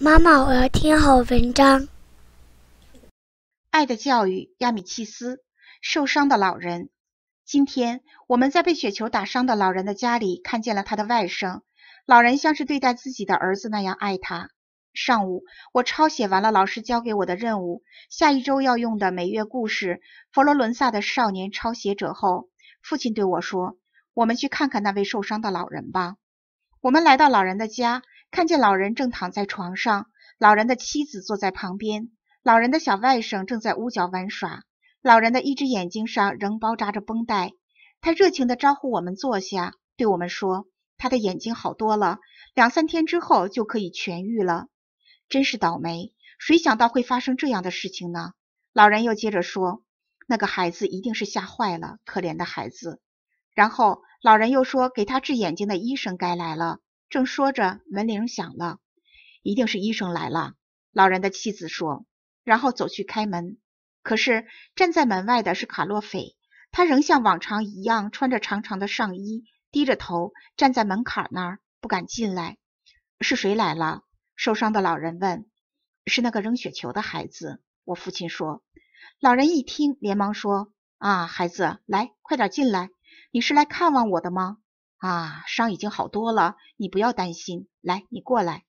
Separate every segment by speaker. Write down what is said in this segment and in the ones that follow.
Speaker 1: 妈妈，我要听好文章。《爱的教育》亚米契斯，《受伤的老人》。今天，我们在被雪球打伤的老人的家里，看见了他的外甥。老人像是对待自己的儿子那样爱他。上午，我抄写完了老师交给我的任务，下一周要用的每月故事《佛罗伦萨的少年抄写者》后，父亲对我说：“我们去看看那位受伤的老人吧。”我们来到老人的家。看见老人正躺在床上，老人的妻子坐在旁边，老人的小外甥正在屋角玩耍。老人的一只眼睛上仍包扎着绷带，他热情地招呼我们坐下，对我们说：“他的眼睛好多了，两三天之后就可以痊愈了。”真是倒霉，谁想到会发生这样的事情呢？老人又接着说：“那个孩子一定是吓坏了，可怜的孩子。”然后老人又说：“给他治眼睛的医生该来了。”正说着，门铃响了，一定是医生来了。老人的妻子说，然后走去开门。可是站在门外的是卡洛菲，他仍像往常一样穿着长长的上衣，低着头站在门槛那儿，不敢进来。是谁来了？受伤的老人问。是那个扔雪球的孩子。我父亲说。老人一听，连忙说：“啊，孩子，来，快点进来。你是来看望我的吗？”啊，伤已经好多了，你不要担心。来，你过来。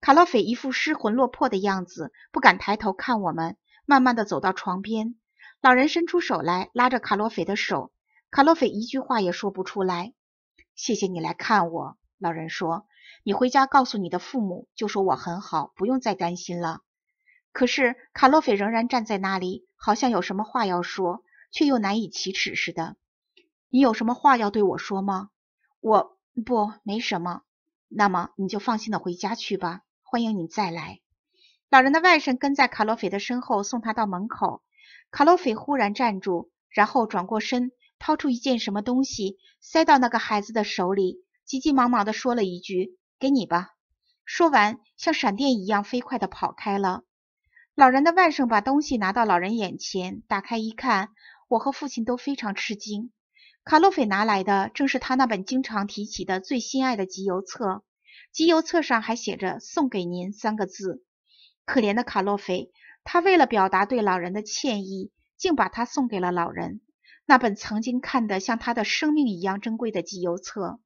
Speaker 1: 卡洛菲一副失魂落魄的样子，不敢抬头看我们，慢慢的走到床边。老人伸出手来，拉着卡洛菲的手。卡洛菲一句话也说不出来。谢谢你来看我，老人说。你回家告诉你的父母，就说我很好，不用再担心了。可是卡洛菲仍然站在那里，好像有什么话要说，却又难以启齿似的。你有什么话要对我说吗？我不，没什么。那么你就放心的回家去吧，欢迎你再来。老人的外甥跟在卡洛菲的身后送他到门口。卡洛菲忽然站住，然后转过身，掏出一件什么东西，塞到那个孩子的手里，急急忙忙地说了一句：“给你吧。”说完，像闪电一样飞快地跑开了。老人的外甥把东西拿到老人眼前，打开一看，我和父亲都非常吃惊。卡洛菲拿来的正是他那本经常提起的最心爱的集邮册，集邮册上还写着“送给您”三个字。可怜的卡洛菲，他为了表达对老人的歉意，竟把它送给了老人。那本曾经看得像他的生命一样珍贵的集邮册。